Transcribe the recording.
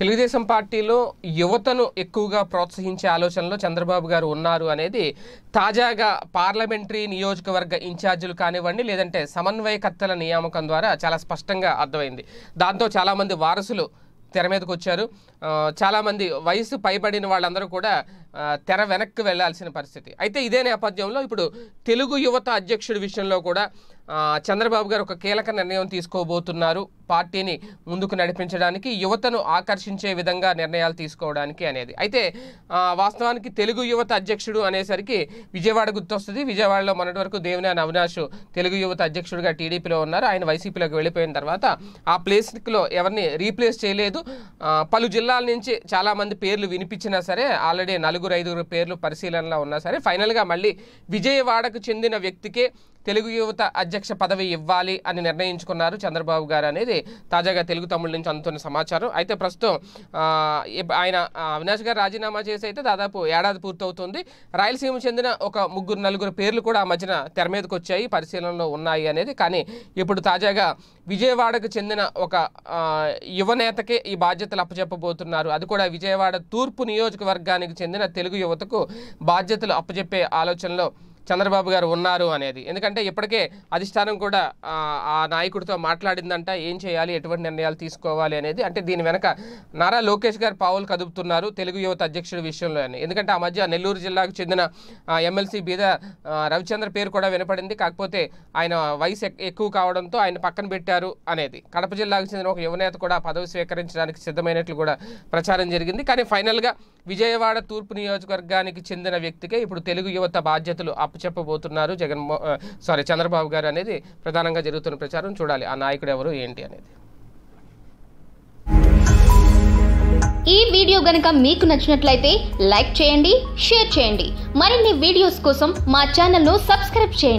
తెలుగుదేశం పార్టీలో యువతను ఎక్కువగా ప్రోత్సహించే ఆలోచనలో చంద్రబాబు గారు ఉన్నారు అనేది తాజాగా పార్లమెంటరీ నియోజకవర్గ ఇన్ఛార్జీలు కానివ్వండి లేదంటే సమన్వయకర్తల నియామకం ద్వారా చాలా స్పష్టంగా అర్థమైంది దాంతో చాలామంది వారసులు తెర మీదకి వచ్చారు చాలామంది వయసు పైబడిన వాళ్ళందరూ కూడా తెర వెనక్కి వెళ్లాల్సిన పరిస్థితి అయితే ఇదే నేపథ్యంలో ఇప్పుడు తెలుగు యువత అధ్యక్షుడి విషయంలో కూడా చంద్రబాబు గారు ఒక కీలక నిర్ణయం తీసుకోబోతున్నారు పార్టీని ముందుకు నడిపించడానికి యువతను ఆకర్షించే విధంగా నిర్ణయాలు తీసుకోవడానికి అనేది అయితే వాస్తవానికి తెలుగు యువత అధ్యక్షుడు అనేసరికి విజయవాడ గుర్తొస్తుంది విజయవాడలో మొన్నటి వరకు దేవినేని అవినాష్ తెలుగు యువత అధ్యక్షుడిగా టీడీపీలో ఉన్నారు ఆయన వైసీపీలోకి వెళ్ళిపోయిన తర్వాత ఆ ప్లేస్లో ఎవరిని రీప్లేస్ చేయలేదు పలు జిల్లాల నుంచి చాలామంది పేర్లు వినిపించినా సరే ఆల్రెడీ నలుగురు నలుగురు ఐదుగురు పేర్లు పరిశీలనలో ఉన్నా సరే ఫైనల్గా మళ్ళీ విజయవాడకు చెందిన వ్యక్తికే తెలుగు యువత అధ్యక్ష పదవి ఇవ్వాలి అని నిర్ణయించుకున్నారు చంద్రబాబు గారు అనేది తాజాగా తెలుగు తమిళ నుంచి అందుతున్న సమాచారం అయితే ప్రస్తుతం ఆయన అవినాష్ గారు రాజీనామా చేసి అయితే దాదాపు ఏడాది పూర్తవుతుంది రాయలసీమ చెందిన ఒక ముగ్గురు నలుగురు పేర్లు కూడా ఆ మధ్యన తెర మీదకి వచ్చాయి పరిశీలనలో ఉన్నాయి అనేది కానీ ఇప్పుడు తాజాగా విజయవాడకు చెందిన ఒక యువనేతకే ఈ బాధ్యతలు అప్పచెప్పబోతున్నారు అది కూడా విజయవాడ తూర్పు నియోజకవర్గానికి చెందిన తెలుగు యువతకు బాధ్యతలు అప్పచెప్పే ఆలోచనలో చంద్రబాబు గారు ఉన్నారు అనేది ఎందుకంటే ఇప్పటికే అధిష్టానం కూడా ఆ నాయకుడితో మాట్లాడిందంట ఏం చేయాలి ఎటువంటి నిర్ణయాలు తీసుకోవాలి అనేది అంటే దీని వెనక నారా లోకేష్ గారు పావులు కదుపుతున్నారు తెలుగు యువత అధ్యక్షుడి విషయంలో అని ఎందుకంటే ఆ మధ్య నెల్లూరు జిల్లాకు చెందిన ఎమ్మెల్సీ బీద రవిచంద్ర పేరు కూడా వినపడింది కాకపోతే ఆయన వయసు ఎక్కువ కావడంతో ఆయన పక్కన పెట్టారు అనేది కడప జిల్లాకు చెందిన ఒక యువనేత కూడా పదవి స్వీకరించడానికి సిద్ధమైనట్లు కూడా ప్రచారం జరిగింది కానీ ఫైనల్గా విజయవాడ తూర్పు నియోజకవర్గానికి చెందిన వ్యక్తికే ఇప్పుడు తెలుగు యువత బాధ్యతలు అప్ప చెప్పబోతున్నారు జగన్మో సారీ చంద్రబాబు గారు అనేది ప్రధానంగా జరుగుతున్న ప్రచారం చూడాలి ఆ నాయకుడు ఎవరు ఏంటి అనేది ఈ వీడియో గనక మీకు నచ్చినట్లయితే లైక్ చేయండి షేర్ చేయండి మరిన్ని వీడియోస్ కోసం మా ఛానల్ను సబ్స్క్రైబ్ చేయండి